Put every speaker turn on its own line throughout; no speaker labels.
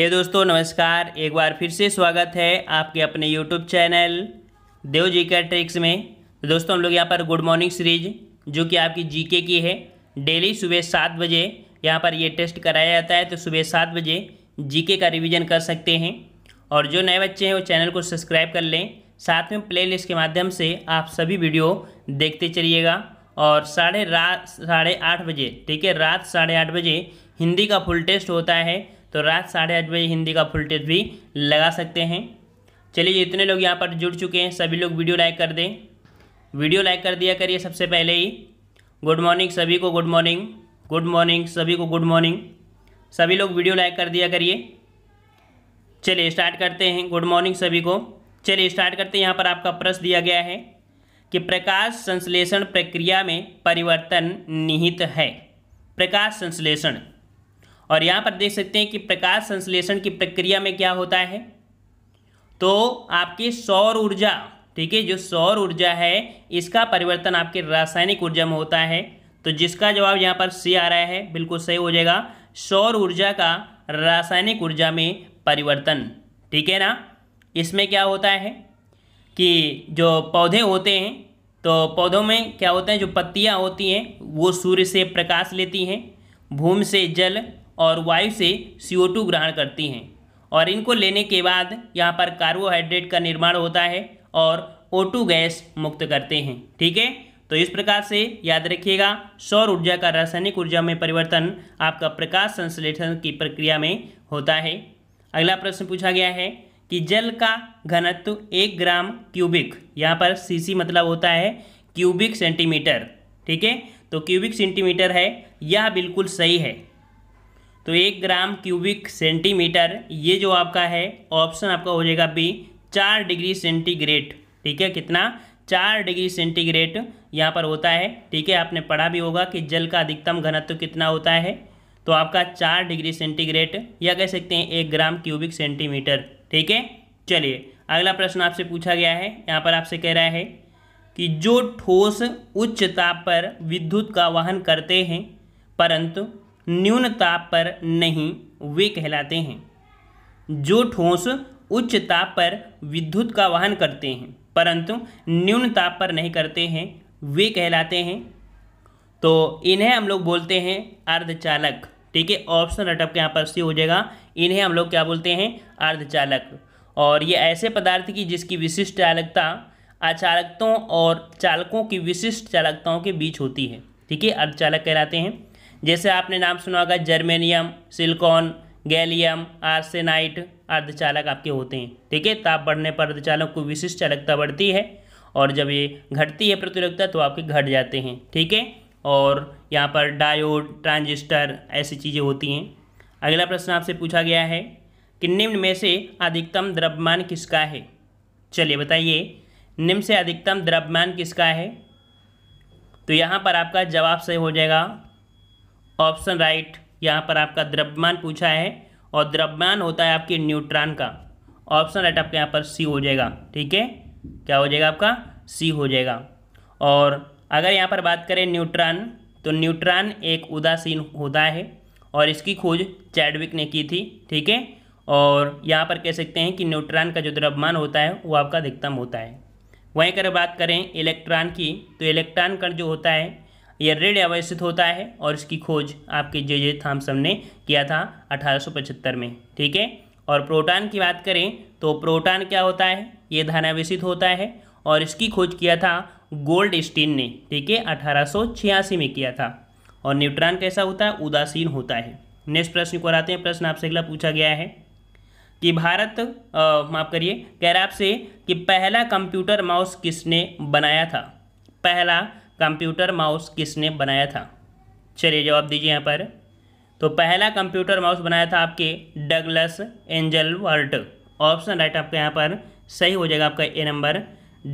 हे दोस्तों नमस्कार एक बार फिर से स्वागत है आपके अपने यूट्यूब चैनल देव जी का ट्रिक्स में तो दोस्तों हम लोग यहाँ पर गुड मॉर्निंग सीरीज जो कि आपकी जीके की है डेली सुबह सात बजे यहाँ पर ये टेस्ट कराया जाता है तो सुबह सात बजे जीके का रिवीजन कर सकते हैं और जो नए बच्चे हैं वो चैनल को सब्सक्राइब कर लें साथ में प्ले के माध्यम से आप सभी वीडियो देखते चलिएगा और साढ़े रात साढ़े आठ बजे ठीक है रात साढ़े आठ बजे हिंदी का फुल टेस्ट होता है तो रात साढ़े आठ बजे हिंदी का फुल टेस्ट भी लगा सकते हैं चलिए इतने लोग यहाँ पर जुड़ चुके हैं सभी लोग वीडियो लाइक कर दें वीडियो लाइक कर दिया करिए सबसे पहले ही गुड मॉर्निंग सभी को गुड मॉर्निंग गुड मॉर्निंग सभी को गुड मॉर्निंग सभी लोग वीडियो लाइक कर दिया करिए चलिए स्टार्ट करते हैं गुड मॉर्निंग सभी को चलिए स्टार्ट करते हैं यहाँ पर आपका प्रश्न दिया गया है कि प्रकाश संश्लेषण प्रक्रिया में परिवर्तन निहित है प्रकाश संश्लेषण और यहाँ पर देख सकते हैं कि प्रकाश संश्लेषण की प्रक्रिया में क्या होता है तो आपकी सौर ऊर्जा ठीक है जो सौर ऊर्जा है इसका परिवर्तन आपके रासायनिक ऊर्जा में होता है तो जिसका जवाब यहाँ पर सी आ रहा है बिल्कुल सही हो जाएगा सौर ऊर्जा का रासायनिक ऊर्जा में परिवर्तन ठीक है ना इसमें क्या होता है कि जो पौधे होते हैं तो पौधों में क्या होता है जो पत्तियाँ होती हैं वो सूर्य से प्रकाश लेती हैं भूमि से जल और वायु से सी ग्रहण करती हैं और इनको लेने के बाद यहाँ पर कार्बोहाइड्रेट का निर्माण होता है और ओ गैस मुक्त करते हैं ठीक है तो इस प्रकार से याद रखिएगा सौर ऊर्जा का रासायनिक ऊर्जा में परिवर्तन आपका प्रकाश संश्लेषण की प्रक्रिया में होता है अगला प्रश्न पूछा गया है कि जल का घनत्व एक ग्राम क्यूबिक यहाँ पर सीसी मतलब होता है क्यूबिक सेंटीमीटर ठीक है तो क्यूबिक सेंटीमीटर है यह बिल्कुल सही है तो एक ग्राम क्यूबिक सेंटीमीटर ये जो आपका है ऑप्शन आपका हो जाएगा बी चार डिग्री सेंटीग्रेड ठीक है कितना चार डिग्री सेंटीग्रेड यहाँ पर होता है ठीक है आपने पढ़ा भी होगा कि जल का अधिकतम घनत्व कितना होता है तो आपका चार डिग्री सेंटीग्रेड या कह सकते हैं एक ग्राम क्यूबिक सेंटीमीटर ठीक है चलिए अगला प्रश्न आपसे पूछा गया है यहाँ पर आपसे कह रहा है कि जो ठोस उच्च ताप पर विद्युत का वहन करते हैं परंतु न्यून ताप पर नहीं वे कहलाते हैं जो ठोस उच्च ताप पर विद्युत का वहन करते हैं परंतु न्यून ताप पर नहीं करते हैं वे कहलाते हैं तो इन्हें हम लोग बोलते हैं अर्धचालक ठीक है ऑप्शन रटअप के यहाँ पर सी हो जाएगा इन्हें हम लोग क्या बोलते हैं अर्धचालक और ये ऐसे पदार्थ की जिसकी विशिष्ट चालकता अचालकतों और चालकों की विशिष्ट चालकताओं के बीच होती है ठीक है अर्धचालक कहलाते हैं जैसे आपने नाम सुना होगा जर्मेनियम सिलिकॉन गैलियम आर्सेनाइट अर्धचालक आपके होते हैं ठीक है ताप बढ़ने पर अर्धचालक को विशिष्ट चालकता बढ़ती है और जब ये घटती है प्रतिरोधकता तो आपके घट जाते हैं ठीक है और यहाँ पर डायोड ट्रांजिस्टर ऐसी चीज़ें होती हैं अगला प्रश्न आपसे पूछा गया है कि निम्न में से अधिकतम द्रव्यमान किसका है चलिए बताइए निम्न से अधिकतम द्रव्यमान किसका है तो यहाँ पर आपका जवाब सही हो जाएगा ऑप्शन राइट यहाँ पर आपका द्रव्यमान पूछा है और द्रव्यमान होता है आपके न्यूट्रॉन का ऑप्शन राइट आपके यहाँ पर सी हो जाएगा ठीक है क्या हो जाएगा आपका सी हो जाएगा और अगर यहाँ पर बात करें न्यूट्रॉन तो न्यूट्रॉन एक उदासीन होता है और इसकी खोज चैडविक ने की थी ठीक है और यहाँ पर कह सकते हैं कि न्यूट्रॉन का जो द्रव्यमान होता है वो आपका अधिकतम होता है वहीं अगर कर बात करें इलेक्ट्रॉन की तो इलेक्ट्रॉन का जो होता है यह रेड अवस्थित होता है और इसकी खोज आपके जे जे थाम्सन ने किया था 1875 में ठीक है और प्रोटॉन की बात करें तो प्रोटॉन क्या होता है ये धनावेशित होता है और इसकी खोज किया था गोल्ड स्टीन ने ठीक है अठारह में किया था और न्यूट्रॉन कैसा होता है उदासीन होता है नेक्स्ट प्रश्न को आते हैं प्रश्न आपसे अगला पूछा गया है कि भारत माफ़ करिए कह रहा आपसे कि पहला कंप्यूटर माउस किसने बनाया था पहला कंप्यूटर माउस किसने बनाया था चलिए जवाब दीजिए यहाँ पर तो पहला कंप्यूटर माउस बनाया था आपके Douglas Engelbart option right आपका यहाँ पर सही हो जाएगा आपका A number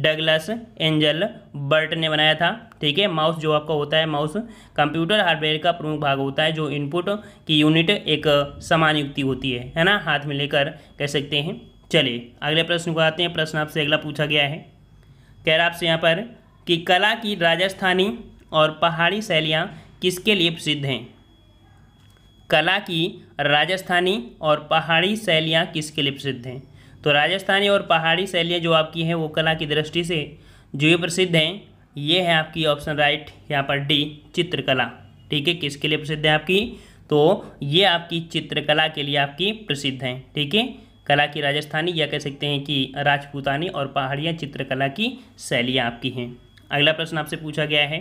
Douglas Engelbart ने बनाया था ठीक है माउस जो आपका होता है माउस कंप्यूटर हार्डवेयर का प्रमुख भाग होता है जो इनपुट की यूनिट एक समान युक्ति होती है है ना हाथ में लेकर कह सकते हैं चलिए अगले प्रश्न को आते हैं प्रश्न आपसे अगला पूछा गया है कह रहा आपसे यहाँ पर कि कला की राजस्थानी और पहाड़ी शैलियाँ किसके लिए प्रसिद्ध हैं कला की राजस्थानी और पहाड़ी शैलियाँ किसके लिए प्रसिद्ध हैं तो राजस्थानी और पहाड़ी शैलियाँ जो आपकी हैं वो कला की दृष्टि से जो ये प्रसिद्ध हैं ये है आपकी ऑप्शन राइट यहाँ पर डी चित्रकला ठीक है किसके लिए प्रसिद्ध है आपकी तो ये आपकी चित्रकला के लिए आपकी प्रसिद्ध हैं ठीक है कला की राजस्थानी या कह सकते हैं कि राजपूतानी और पहाड़ियाँ चित्रकला की शैलियाँ आपकी हैं अगला प्रश्न आपसे पूछा गया है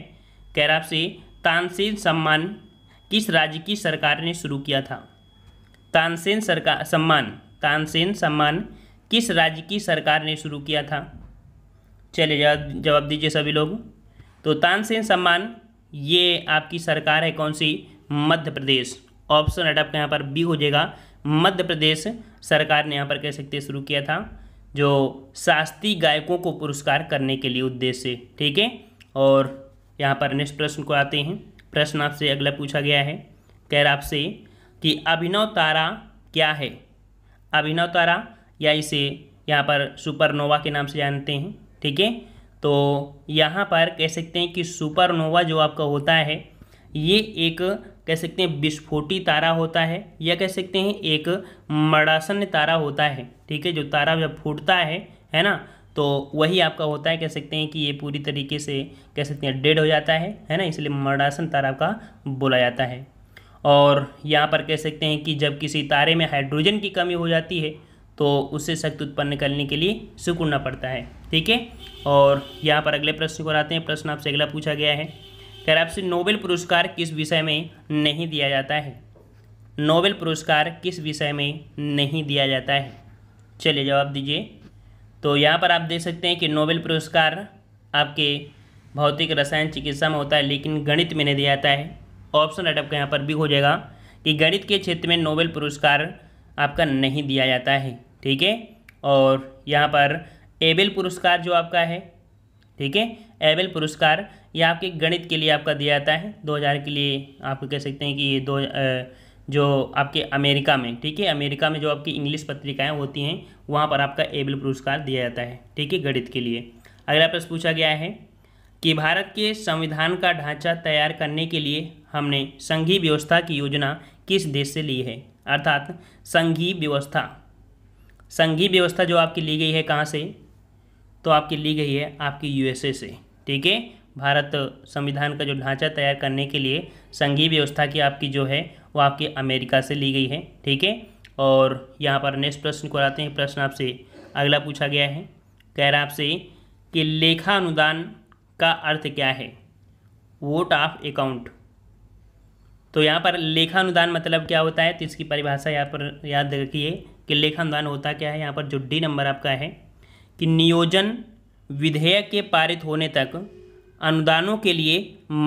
कह रहा आपसे तानसेन सम्मान किस राज्य की सरकार ने शुरू किया था तानसेन सरकार सम्मान तानसेन सम्मान किस राज्य की सरकार ने शुरू किया था चलिए जवाब दीजिए सभी लोग तो तानसेन सम्मान ये आपकी सरकार है कौन सी मध्य प्रदेश ऑप्शन एट आपका यहाँ पर बी हो जाएगा मध्य प्रदेश सरकार ने यहाँ पर कह सकते शुरू किया था जो शास्त्रीय गायकों को पुरस्कार करने के लिए उद्देश्य ठीक है और यहाँ पर नेक्स्ट प्रश्न को आते हैं प्रश्न आपसे अगला पूछा गया है कह रहा आपसे कि अभिनव तारा क्या है अभिनव तारा या इसे यहाँ पर सुपरनोवा के नाम से जानते हैं ठीक है तो यहाँ पर कह सकते हैं कि सुपरनोवा जो आपका होता है ये एक कह सकते हैं विस्फोटी तारा होता है या कह सकते हैं एक मड़ासन तारा होता है ठीक है जो तारा जब फूटता है है ना तो वही आपका होता है कह सकते हैं कि ये पूरी तरीके से कह सकते हैं डेड हो जाता है है ना इसलिए मडासन तारा का बोला जाता है और यहाँ पर कह सकते हैं कि जब किसी तारे में हाइड्रोजन की कमी हो जाती है तो उससे शक्ति उत्पन्न करने के लिए सुकुड़ना पड़ता है ठीक है और यहाँ पर अगले प्रश्न को आते हैं प्रश्न आपसे अगला पूछा गया है आपसे नोबेल पुरस्कार किस विषय में नहीं दिया जाता है नोबेल पुरस्कार किस विषय में नहीं दिया जाता है चलिए जवाब दीजिए तो यहाँ पर आप देख सकते हैं कि नोबेल पुरस्कार आपके भौतिक रसायन चिकित्सा में होता है लेकिन गणित में नहीं दिया जाता है ऑप्शन राइट आपका यहाँ पर भी हो जाएगा कि गणित के क्षेत्र में नोबेल पुरस्कार आपका नहीं दिया जाता है ठीक है और यहाँ पर एबेल पुरस्कार जो आपका है ठीक है एबेल पुरस्कार ये आपके गणित के लिए आपका दिया जाता है 2000 के लिए आप कह सकते हैं कि ये दो जो आपके अमेरिका में ठीक है अमेरिका में जो आपकी इंग्लिश पत्रिकाएँ होती हैं वहाँ पर आपका एबल पुरस्कार दिया जाता है ठीक है गणित के लिए अगला प्रश्न पूछा गया है कि भारत के संविधान का ढांचा तैयार करने के लिए हमने संघीय व्यवस्था की योजना किस देश से ली है अर्थात संघीय व्यवस्था संघीय व्यवस्था जो आपकी ली गई है कहाँ से तो आपकी ली गई है आपकी यूएसए से ठीक है भारत संविधान का जो ढांचा तैयार करने के लिए संघीय व्यवस्था की आपकी जो है वो आपकी अमेरिका से ली गई है ठीक है और यहाँ पर नेक्स्ट प्रश्न को आते हैं प्रश्न आपसे अगला पूछा गया है कह रहा आपसे कि लेखा अनुदान का अर्थ क्या है वोट ऑफ अकाउंट तो यहाँ पर लेखा अनुदान मतलब क्या होता है तो इसकी परिभाषा यहाँ पर याद रखिए कि लेखा अनुदान होता क्या है यहाँ पर जो डी नंबर आपका है कि नियोजन विधेयक के पारित होने तक अनुदानों के लिए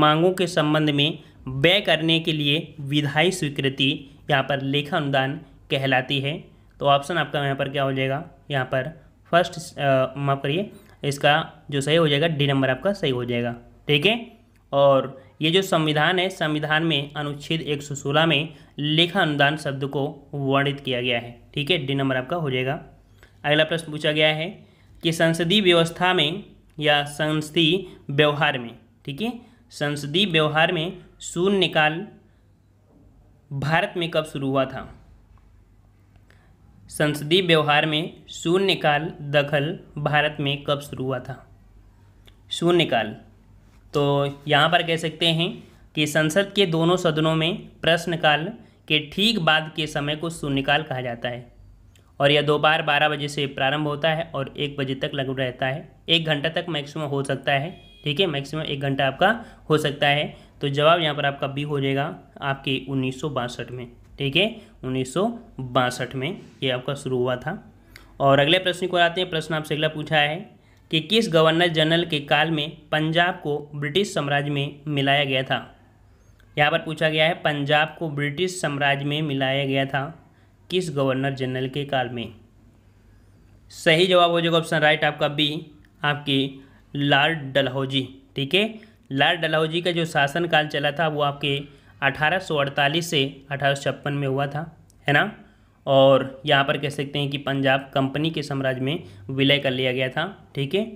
मांगों के संबंध में व्यय करने के लिए विधायी स्वीकृति यहाँ पर लेखा अनुदान कहलाती है तो ऑप्शन आपका यहाँ पर क्या हो जाएगा यहाँ पर फर्स्ट माफ करिए इसका जो सही हो जाएगा डी नंबर आपका सही हो जाएगा ठीक है और ये जो संविधान है संविधान में अनुच्छेद 116 में लेखा अनुदान शब्द को वर्णित किया गया है ठीक है डी नंबर आपका हो जाएगा अगला प्रश्न पूछा गया है कि संसदीय व्यवस्था में या संसदीय व्यवहार में ठीक है संसदीय व्यवहार में शून्यकाल भारत में कब शुरू हुआ था संसदीय व्यवहार में शून्यकाल दखल भारत में कब शुरू हुआ था शून्यकाल तो यहाँ पर कह सकते हैं कि संसद के दोनों सदनों में प्रश्नकाल के ठीक बाद के समय को शून्यकाल कहा जाता है और यह दोपहर बारह बजे से प्रारंभ होता है और एक बजे तक लग रहता है एक घंटा तक मैक्सिमम हो सकता है ठीक है मैक्सिमम एक घंटा आपका हो सकता है तो जवाब यहाँ पर आपका बी हो जाएगा आपके उन्नीस में ठीक है उन्नीस में ये आपका शुरू हुआ था और अगले प्रश्न को आते हैं प्रश्न आपसे अगला पूछा है कि किस गवर्नर जनरल के काल में पंजाब को ब्रिटिश साम्राज्य में मिलाया गया था यहाँ पर पूछा गया है पंजाब को ब्रिटिश साम्राज्य में मिलाया गया था किस गवर्नर जनरल के काल में सही जवाब हो जाएगा ऑप्शन राइट आपका बी आपकी लॉर्ड डलहौजी ठीक है लॉर्ड डलहौजी का जो शासन काल चला था वो आपके 1848 से अठारह में हुआ था है ना और यहाँ पर कह सकते हैं कि पंजाब कंपनी के साम्राज्य में विलय कर लिया गया था ठीक है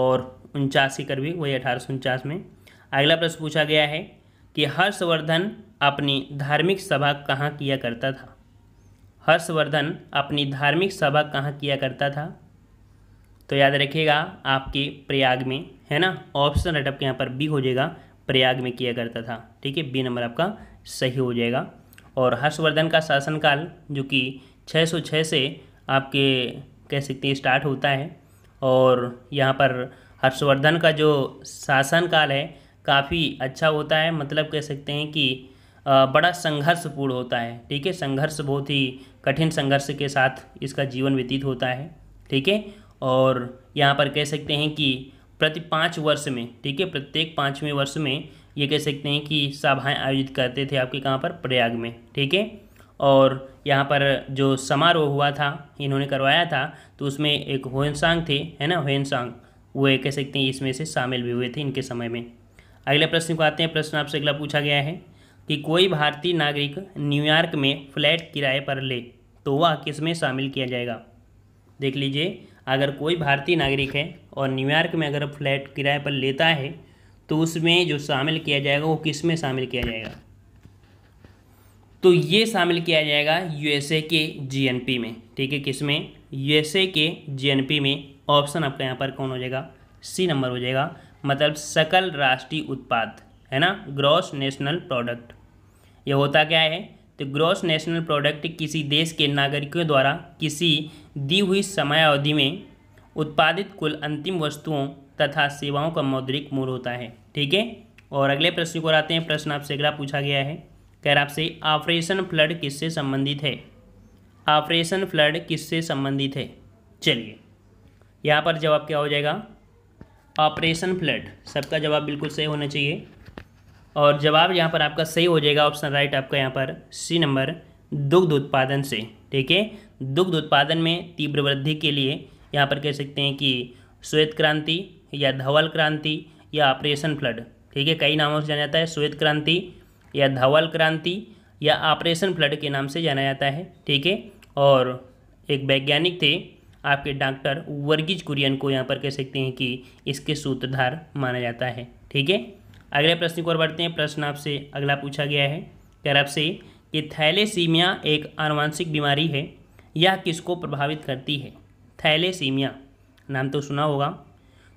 और उनचास कर भी वही अठारह में अगला प्रश्न पूछा गया है कि हर्षवर्धन अपनी धार्मिक सभा कहाँ किया करता था हर्षवर्धन अपनी धार्मिक सभा कहाँ किया करता था तो याद रखिएगा आपके प्रयाग में है ना ऑप्शन राइट आपके यहाँ पर बी हो जाएगा प्रयाग में किया करता था ठीक है बी नंबर आपका सही हो जाएगा और हर्षवर्धन का शासनकाल जो कि 606 से आपके कह सकते हैं स्टार्ट होता है और यहाँ पर हर्षवर्धन का जो शासनकाल है काफ़ी अच्छा होता है मतलब कह सकते हैं कि बड़ा संघर्षपूर्ण होता है ठीक है संघर्ष बहुत ही कठिन संघर्ष के साथ इसका जीवन व्यतीत होता है ठीक है और यहाँ पर कह सकते हैं कि प्रति पाँच वर्ष में ठीक है प्रत्येक पाँचवें वर्ष में ये कह सकते हैं कि सभाएँ आयोजित करते थे आपके कहाँ पर प्रयाग में ठीक है और यहाँ पर जो समारोह हुआ था इन्होंने करवाया था तो उसमें एक होनसांग थे है ना होनसांग वो कह सकते हैं इसमें से शामिल भी हुए थे इनके समय में अगले प्रश्न को आते हैं प्रश्न आपसे अगला पूछा गया है कि कोई भारतीय नागरिक न्यूयॉर्क में फ्लैट किराए पर ले तो वह किस में शामिल किया जाएगा देख लीजिए अगर कोई भारतीय नागरिक है और न्यूयॉर्क में अगर फ्लैट किराए पर लेता है तो उसमें जो शामिल किया जाएगा वो किस में शामिल किया जाएगा तो ये शामिल किया जाएगा यूएसए के जीएनपी में ठीक है किस में यूएसए के जीएनपी में ऑप्शन आपका यहाँ पर कौन हो जाएगा सी नंबर हो जाएगा मतलब सकल राष्ट्रीय उत्पाद है ना ग्रॉस नेशनल प्रोडक्ट ये होता क्या है तो ग्रॉस नेशनल प्रोडक्ट किसी देश के नागरिकों द्वारा किसी दी हुई समय अवधि में उत्पादित कुल अंतिम वस्तुओं तथा सेवाओं का मौद्रिक मूल होता है ठीक है और अगले प्रश्न को आते हैं प्रश्न आपसे अगला पूछा गया है कह रहा आपसे ऑपरेशन फ्लड किससे संबंधित है ऑपरेशन फ्लड किससे संबंधित है चलिए यहाँ पर जवाब क्या हो जाएगा ऑपरेशन फ्लड सबका जवाब बिल्कुल सही होना चाहिए और जवाब यहाँ पर आपका सही हो जाएगा ऑप्शन राइट आपका यहाँ पर सी नंबर दुग्ध उत्पादन से ठीक है दुग्ध उत्पादन में तीव्र वृद्धि के लिए यहाँ पर कह सकते हैं कि श्वेत क्रांति या धवल क्रांति या ऑपरेशन फ्लड ठीक है कई नामों से जाना जाता है श्वेत क्रांति या धवल क्रांति या ऑपरेशन फ्लड के नाम से जाना जाता है ठीक है और एक वैज्ञानिक थे आपके डॉक्टर वर्गीज कुरियन को यहाँ पर कह सकते हैं कि इसके सूत्रधार माना जाता है ठीक है अगले प्रश्न की ओर बढ़ते हैं प्रश्न आपसे अगला पूछा गया है कह आपसे कि थैलेसीमिया एक आनुवंशिक बीमारी है यह किसको प्रभावित करती है थैलेसीमिया नाम तो सुना होगा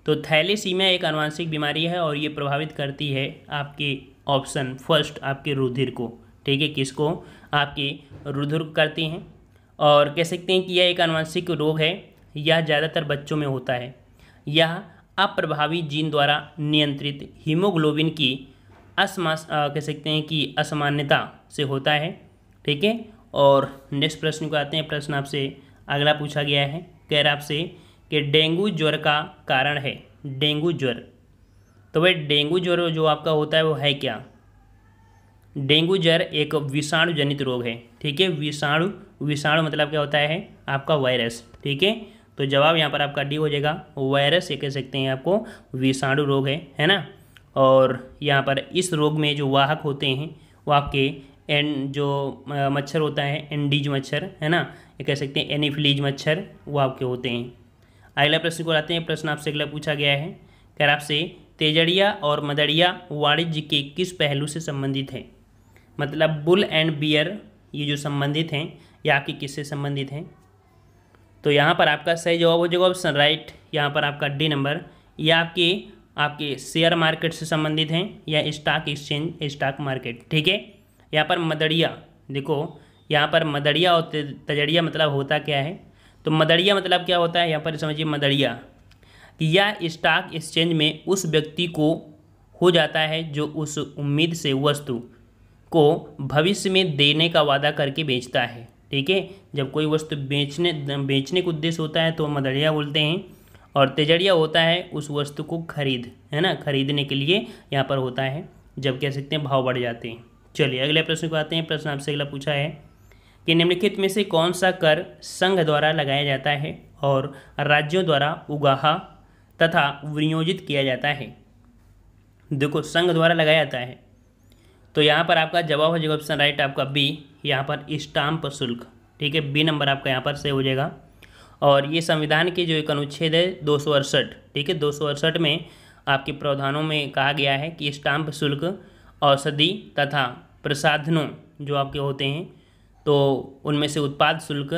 तो थैलेसीमिया एक आनुवंशिक बीमारी है और ये प्रभावित करती है आपके ऑप्शन फर्स्ट आपके रुधिर को ठीक है किसको आपके रुधिर करती हैं और कह सकते हैं कि यह एक आनुवंशिक रोग है यह ज़्यादातर बच्चों में होता है यह अप्रभावी जीन द्वारा नियंत्रित हीमोग्लोबिन की असमा कह सकते हैं कि असामान्यता से होता है ठीक है और नेक्स्ट प्रश्न को आते हैं प्रश्न आपसे अगला पूछा गया है कह रहा आपसे कि डेंगू ज्वर का कारण है डेंगू ज्वर तो भाई डेंगू ज्वर जो आपका होता है वो है क्या डेंगू ज्वर एक विषाणु जनित रोग है ठीक है विषाणु विषाणु मतलब क्या होता है आपका वायरस ठीक है तो जवाब यहाँ पर आपका डी हो जाएगा वायरस ये कह सकते हैं आपको विषाणु रोग है है ना और यहाँ पर इस रोग में जो वाहक होते हैं वो आपके एन जो मच्छर होता है एंडीज मच्छर है ना ये कह सकते हैं एनिफिलीज मच्छर वो आपके होते हैं अगला प्रश्न को लाते हैं प्रश्न आपसे अगला पूछा गया है रहा आपसे तेजड़िया और मदड़िया वाणिज्य के किस पहलू से संबंधित है मतलब बुल एंड बियर ये जो संबंधित हैं या आपके किससे संबंधित हैं तो यहाँ पर आपका सही जवाब हो जाएगा ऑप्शन राइट यहाँ पर आपका डी नंबर या आपके आपके शेयर मार्केट से संबंधित हैं या स्टॉक एक्सचेंज स्टॉक मार्केट ठीक है यहाँ पर मदड़िया देखो यहाँ पर मदड़िया और तजड़िया मतलब होता क्या है तो मदड़िया मतलब क्या होता है यहाँ पर समझिए मदड़िया या स्टॉक एक्सचेंज में उस व्यक्ति को हो जाता है जो उस उम्मीद से वस्तु को भविष्य में देने का वादा करके बेचता है ठीक है जब कोई वस्तु बेचने बेचने का उद्देश्य होता है तो हम मदरिया बोलते हैं और तेजड़िया होता है उस वस्तु को खरीद है ना खरीदने के लिए यहाँ पर होता है जब कह सकते हैं भाव बढ़ जाते हैं चलिए अगले प्रश्न को आते हैं प्रश्न आपसे अगला पूछा है कि निम्नलिखित में से कौन सा कर संघ द्वारा लगाया जाता है और राज्यों द्वारा उगाहा तथा विनियोजित किया जाता है देखो संघ द्वारा लगाया जाता है तो यहाँ पर आपका जवाब हो जाएगा ऑप्शन राइट आपका बी यहाँ पर स्टाम्प शुल्क ठीक है बी नंबर आपका यहाँ पर सेव हो जाएगा और ये संविधान के जो एक अनुच्छेद है दो ठीक है दो में आपके प्रावधानों में कहा गया है कि स्टाम्प शुल्क औषधि तथा प्रसाधनों जो आपके होते हैं तो उनमें से उत्पाद शुल्क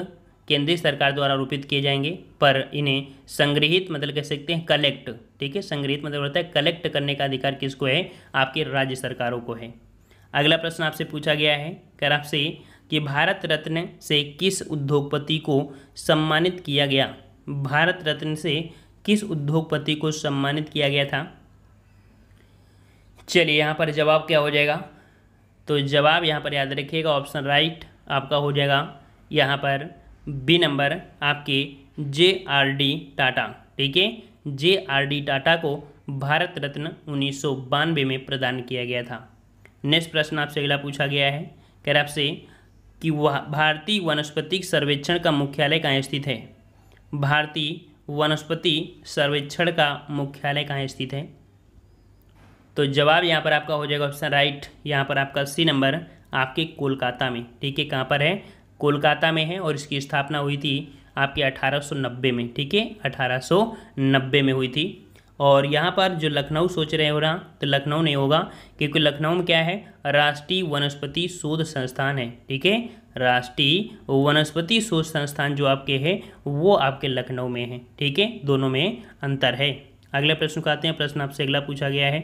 केंद्रीय सरकार द्वारा रूपित किए जाएंगे पर इन्हें संग्रहित मतलब कह सकते हैं कलेक्ट ठीक है संग्रहित मतलब होता है कलेक्ट करने का अधिकार किसको है आपके राज्य सरकारों को है अगला प्रश्न आपसे पूछा गया है कर आपसे कि भारत रत्न से किस उद्योगपति को सम्मानित किया गया भारत रत्न से किस उद्योगपति को सम्मानित किया गया था चलिए यहाँ पर जवाब क्या हो जाएगा तो जवाब यहाँ पर याद रखिएगा ऑप्शन राइट आपका हो जाएगा यहाँ पर बी नंबर आपके जे आर डी टाटा ठीक है जे आर डी टाटा को भारत रत्न उन्नीस में प्रदान किया गया था नेक्स्ट प्रश्न आपसे अगला पूछा गया है कह रहा आपसे कि वह भारतीय वनस्पति सर्वेक्षण का मुख्यालय कहाँ स्थित है भारतीय वनस्पति सर्वेक्षण का मुख्यालय कहाँ स्थित है तो जवाब यहाँ पर आपका हो जाएगा ऑप्शन राइट यहाँ पर आपका सी नंबर आपके कोलकाता में ठीक है कहाँ पर है कोलकाता में है और इसकी स्थापना हुई थी आपके 1890 में ठीक है 1890 में हुई थी और यहाँ पर जो लखनऊ सोच रहे हो ना तो लखनऊ नहीं होगा क्योंकि लखनऊ में क्या है राष्ट्रीय वनस्पति शोध संस्थान है ठीक है राष्ट्रीय वनस्पति शोध संस्थान जो आपके है वो आपके लखनऊ में है ठीक है दोनों में अंतर है अगला प्रश्न को आते हैं प्रश्न आपसे अगला पूछा गया है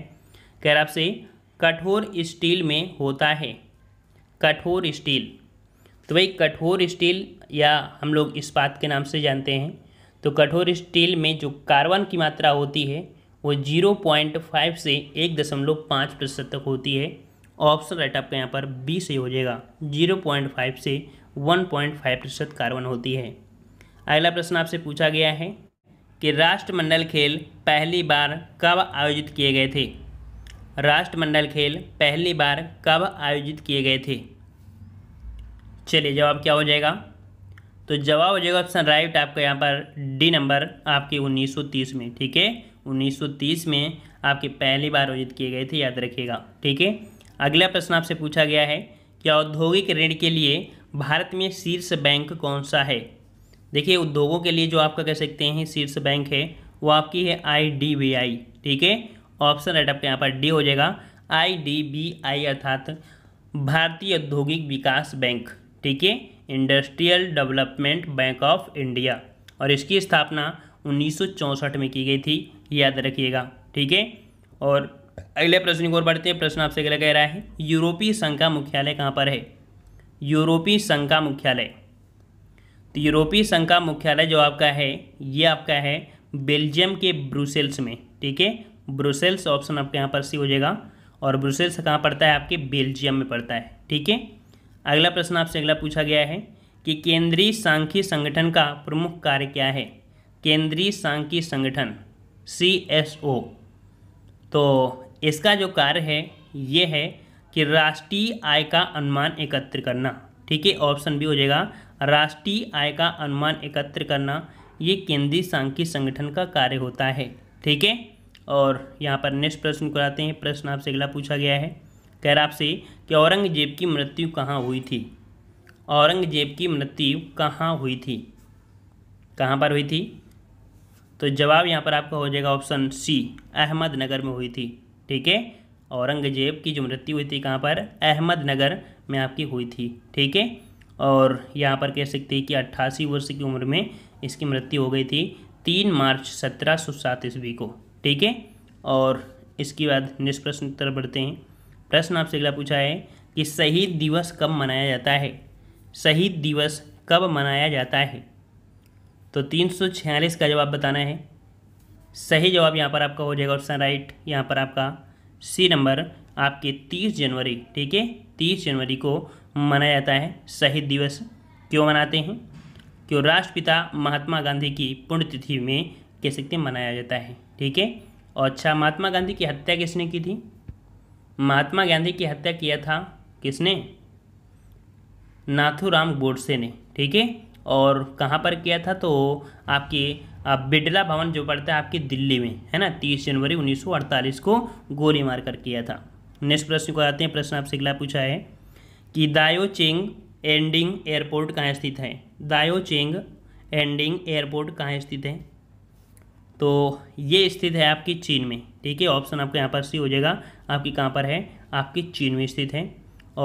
खैर आपसे कठोर स्टील में होता है कठोर स्टील तो भाई कठोर स्टील या हम लोग इस्पात के नाम से जानते हैं तो कठोर स्टील में जो कार्बन की मात्रा होती है वो जीरो पॉइंट फाइव से एक दशमलव पाँच प्रतिशत तक होती है ऑप्शन राइट आपका यहाँ पर बी से हो जाएगा जीरो पॉइंट फाइव से वन पॉइंट फाइव प्रतिशत कार्बन होती है अगला प्रश्न आपसे पूछा गया है कि राष्ट्रमंडल खेल पहली बार कब आयोजित किए गए थे राष्ट्रमंडल खेल पहली बार कब आयोजित किए गए थे चलिए जवाब क्या हो जाएगा तो जवाब हो जाएगा ऑप्शन राइट आपका यहाँ पर डी नंबर आपके 1930 में ठीक है 1930 में आपके पहली बार आयोजित किए गए थे याद रखिएगा ठीक है अगला प्रश्न आपसे पूछा गया है कि औद्योगिक ऋण के लिए भारत में शीर्ष बैंक कौन सा है देखिए उद्योगों के लिए जो आपका कह सकते हैं शीर्ष बैंक है वो आपकी है आई ठीक है ऑप्शन राइट आपके यहाँ पर डी हो जाएगा आई अर्थात भारतीय औद्योगिक विकास बैंक ठीक है industrial development bank of India और इसकी स्थापना 1964 में की गई थी याद रखिएगा ठीक है और अगले प्रश्न की ओर बढ़ते हैं प्रश्न आपसे अगला कह रहा है यूरोपीय संघ का मुख्यालय कहाँ पर है यूरोपीय संघ का मुख्यालय तो यूरोपीय संघ का मुख्यालय जो आपका है ये आपका है बेल्जियम के ब्रुसेल्स में ठीक है ब्रुसेल्स ऑप्शन आपके यहाँ पर सी हो जाएगा और ब्रुसेल्स कहाँ पड़ता है आपके बेल्जियम में पड़ता है ठीक है अगला प्रश्न आपसे अगला पूछा गया है कि केंद्रीय सांख्य संगठन का प्रमुख कार्य क्या है केंद्रीय सांख्यिकी संगठन सी एस ओ तो इसका जो कार्य है ये है कि राष्ट्रीय आय का अनुमान एकत्र करना ठीक है ऑप्शन भी हो जाएगा राष्ट्रीय आय का अनुमान एकत्र करना ये केंद्रीय सांख्य संगठन का कार्य होता है ठीक है और यहाँ पर नेक्स्ट प्रश्न कराते हैं प्रश्न आपसे अगला पूछा गया है खैर आपसे कि औरंगजेब की मृत्यु कहाँ हुई थी औरंगजेब की मृत्यु कहाँ हुई थी कहाँ पर हुई थी तो जवाब यहाँ पर आपका हो जाएगा ऑप्शन सी अहमदनगर में हुई थी ठीक है औरंगजेब की जो मृत्यु हुई थी कहाँ पर अहमदनगर में आपकी हुई थी ठीक है और यहाँ पर कह सकते हैं कि अट्ठासी वर्ष की उम्र में इसकी मृत्यु हो गई थी तीन मार्च सत्रह सौ सात ईस्वी को ठीक है और इसके बाद निष्प्रश्न उत्तर तरफ बढ़ते हैं प्रश्न आपसे अगला पूछा है कि शहीद दिवस कब मनाया जाता है शहीद दिवस कब मनाया जाता है तो तीन सौ छियालीस का जवाब बताना है सही जवाब यहाँ पर आपका हो जाएगा ऑप्शन राइट यहाँ पर आपका सी नंबर आपके तीस जनवरी ठीक है तीस जनवरी को मनाया जाता है शहीद दिवस क्यों मनाते हैं क्यों राष्ट्रपिता महात्मा गांधी की पुण्यतिथि में कह सकते मनाया जाता है ठीक है और अच्छा महात्मा गांधी की हत्या किसने की थी महात्मा गांधी की हत्या किया था किसने नाथूराम गोडसे ने ठीक है और कहाँ पर किया था तो आपके आप बिडला भवन जो पड़ता है आपकी दिल्ली में है ना तीस जनवरी 1948 को गोली मारकर किया था नेक्स्ट प्रश्न को आते हैं प्रश्न आपसे अगला पूछा है कि दायोचेंग एंडिंग एयरपोर्ट कहाँ स्थित है दायोचेंग एंडिंग एयरपोर्ट कहाँ स्थित है तो ये स्थित है आपकी चीन में ठीक है ऑप्शन आपका यहाँ पर सी हो जाएगा आपकी कहाँ पर है आपकी चीन में स्थित है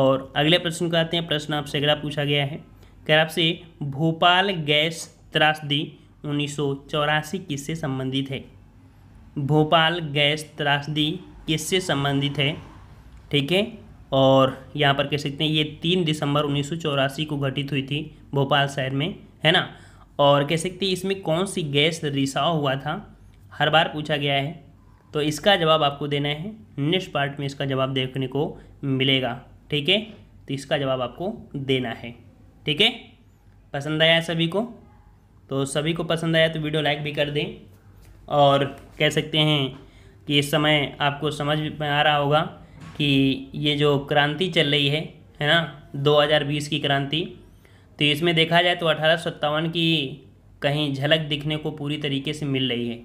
और अगले प्रश्न को आते हैं प्रश्न आपसे अगला पूछा गया है कह आपसे भोपाल गैस त्रासदी उन्नीस किससे संबंधित है भोपाल गैस त्रासदी किससे संबंधित है ठीक है और यहाँ पर कह सकते हैं ये तीन दिसंबर उन्नीस को घटित हुई थी भोपाल शहर में है ना और कह सकते हैं इसमें कौन सी गैस रिसाव हुआ था हर बार पूछा गया है तो इसका जवाब आपको देना है नेक्स्ट पार्ट में इसका जवाब देखने को मिलेगा ठीक है तो इसका जवाब आपको देना है ठीक है पसंद आया सभी को तो सभी को पसंद आया तो वीडियो लाइक भी कर दें और कह सकते हैं कि इस समय आपको समझ में आ रहा होगा कि ये जो क्रांति चल रही है है ना 2020 की क्रांति तो इसमें देखा जाए तो अठारह की कहीं झलक दिखने को पूरी तरीके से मिल रही है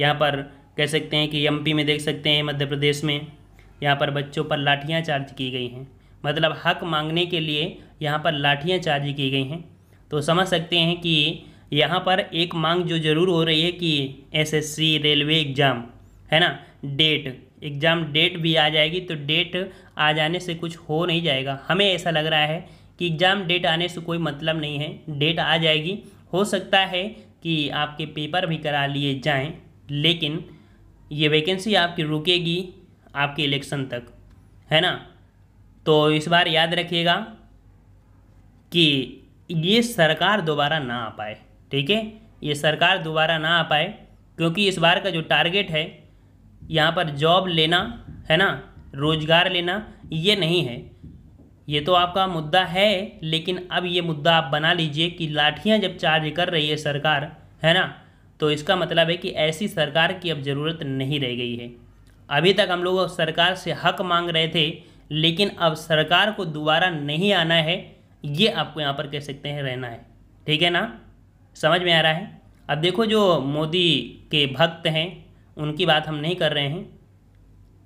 यहाँ पर कह सकते हैं कि एम में देख सकते हैं मध्य प्रदेश में यहाँ पर बच्चों पर लाठियाँ चार्ज की गई हैं मतलब हक मांगने के लिए यहाँ पर लाठियाँ चार्ज की गई हैं तो समझ सकते हैं कि यहाँ पर एक मांग जो ज़रूर हो रही है कि एसएससी रेलवे एग्ज़ाम है ना डेट एग्ज़ाम डेट भी आ जाएगी तो डेट आ जाने से कुछ हो नहीं जाएगा हमें ऐसा लग रहा है कि एग्ज़ाम डेट आने से कोई मतलब नहीं है डेट आ जाएगी हो सकता है कि आपके पेपर भी करा लिए जाएं लेकिन ये वैकेंसी आपकी रुकेगी आपके इलेक्शन तक है ना तो इस बार याद रखिएगा कि ये सरकार दोबारा ना आ पाए ठीक है ये सरकार दोबारा ना आ पाए क्योंकि इस बार का जो टारगेट है यहाँ पर जॉब लेना है ना रोज़गार लेना ये नहीं है ये तो आपका मुद्दा है लेकिन अब ये मुद्दा आप बना लीजिए कि लाठियाँ जब चार्ज कर रही है सरकार है ना तो इसका मतलब है कि ऐसी सरकार की अब ज़रूरत नहीं रह गई है अभी तक हम लोग सरकार से हक मांग रहे थे लेकिन अब सरकार को दोबारा नहीं आना है ये आपको यहाँ पर कह सकते हैं रहना है ठीक है ना समझ में आ रहा है अब देखो जो मोदी के भक्त हैं उनकी बात हम नहीं कर रहे हैं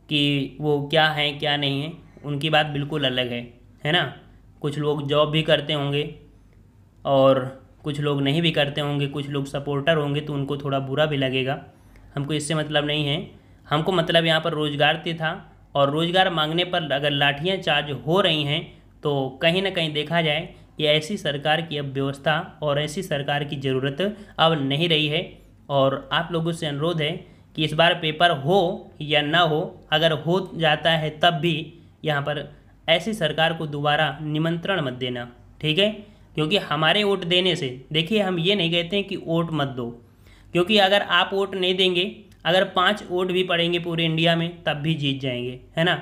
कि वो क्या हैं क्या नहीं हैं उनकी बात बिल्कुल अलग है है ना कुछ लोग जॉब भी करते होंगे और कुछ लोग नहीं भी करते होंगे कुछ लोग सपोर्टर होंगे तो उनको थोड़ा बुरा भी लगेगा हमको इससे मतलब नहीं है हमको मतलब यहाँ पर रोज़गार तो था और रोज़गार मांगने पर अगर लाठियाँ चार्ज हो रही हैं तो कहीं ना कहीं देखा जाए कि ऐसी सरकार की अब व्यवस्था और ऐसी सरकार की ज़रूरत अब नहीं रही है और आप लोगों से अनुरोध है कि इस बार पेपर हो या ना हो अगर हो जाता है तब भी यहाँ पर ऐसी सरकार को दोबारा निमंत्रण मत देना ठीक है क्योंकि हमारे वोट देने से देखिए हम ये नहीं कहते हैं कि वोट मत दो क्योंकि अगर आप वोट नहीं देंगे अगर पाँच वोट भी पड़ेंगे पूरे इंडिया में तब भी जीत जाएंगे है ना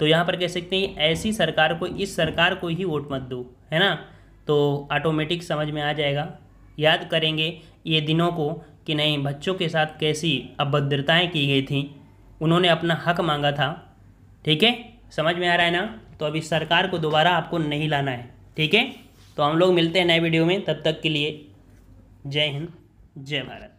तो यहाँ पर कह सकते हैं ऐसी सरकार को इस सरकार को ही वोट मत दो है ना तो ऑटोमेटिक समझ में आ जाएगा याद करेंगे ये दिनों को कि नहीं बच्चों के साथ कैसी अभद्रताएँ की गई थी उन्होंने अपना हक मांगा था ठीक है समझ में आ रहा है ना तो अभी सरकार को दोबारा आपको नहीं लाना है ठीक है तो हम लोग मिलते हैं नए वीडियो में तब तक के लिए जय हिंद जय भारत